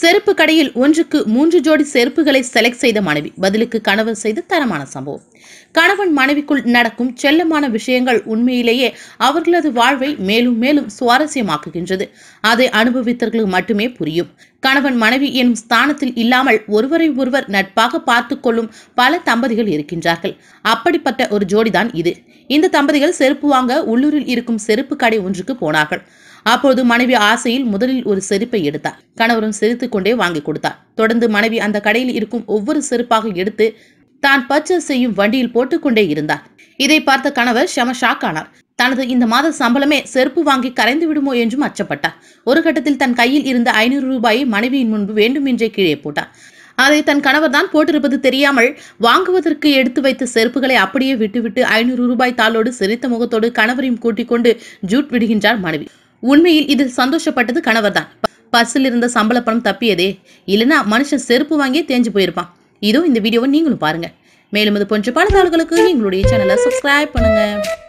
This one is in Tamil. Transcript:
செருப்பு கடையில் ஒன்றுக்கு மூன்று ஜோடி செருப்புகளை செலக்ட் செய்த மனைவி பதிலுக்கு கணவர் செய்த தரமான சம்பவம் கணவன் மனைவிக்குள் நடக்கும் செல்லமான விஷயங்கள் உண்மையிலேயே அவர்களது வாழ்வை மேலும் மேலும் சுவாரஸ்யமாக்குகின்றது அதை அனுபவித்தவர்களுக்கு மட்டுமே புரியும் கணவன் மனைவி எனும் ஸ்தானத்தில் இல்லாமல் ஒருவரை ஒருவர் நட்பாக பார்த்து கொள்ளும் பல தம்பதிகள் இருக்கின்றார்கள் அப்படிப்பட்ட ஒரு ஜோடிதான் இது இந்த தம்பதிகள் செருப்பு வாங்க உள்ளூரில் இருக்கும் செருப்பு கடை ஒன்றுக்கு போனார்கள் அப்போது மனைவி ஆசையில் முதலில் ஒரு செருப்பை எடுத்தார் கணவரும் செலுத்திக் கொண்டே வாங்கி கொடுத்தார் தொடர்ந்து மனைவி அந்த கடையில் இருக்கும் ஒவ்வொரு செருப்பாக எடுத்து தான் பர்ச்சேஸ் செய்யும் வண்டியில் போட்டுக்கொண்டே இருந்தார் இதை பார்த்த கணவர் ஷம ஷாக் ஆனார் தனது இந்த மாத சம்பளமே செருப்பு வாங்கி கரைந்து விடுமோ என்றும் அச்சப்பட்டார் ஒரு கட்டத்தில் தன் கையில் இருந்த ஐநூறு ரூபாயை மனைவியின் முன்பு வேண்டுமென்றே கீழே போட்டார் அதை தன் கணவர் தான் போட்டிருப்பது தெரியாமல் வாங்குவதற்கு எடுத்து வைத்த செருப்புகளை அப்படியே விட்டுவிட்டு ஐநூறு ரூபாய் தாளோடு சிரித்த முகத்தோடு கணவரையும் கூட்டிக் கொண்டு ஜூட் விடுகின்றார் மனைவி உண்மையில் இதில் சந்தோஷப்பட்டது கணவர் தான் பர்சில் இருந்த சம்பள பணம் தப்பியதே இல்லைனா மனுஷன் செருப்பு வாங்கியே தேஞ்சு போயிருப்பான் இதோ இந்த வீடியோவை நீங்களும் பாருங்க மேலும் இது போன்ற பல தாள்களுக்கு எங்களுடைய சேனலை சப்ஸ்கிரைப் பண்ணுங்கள்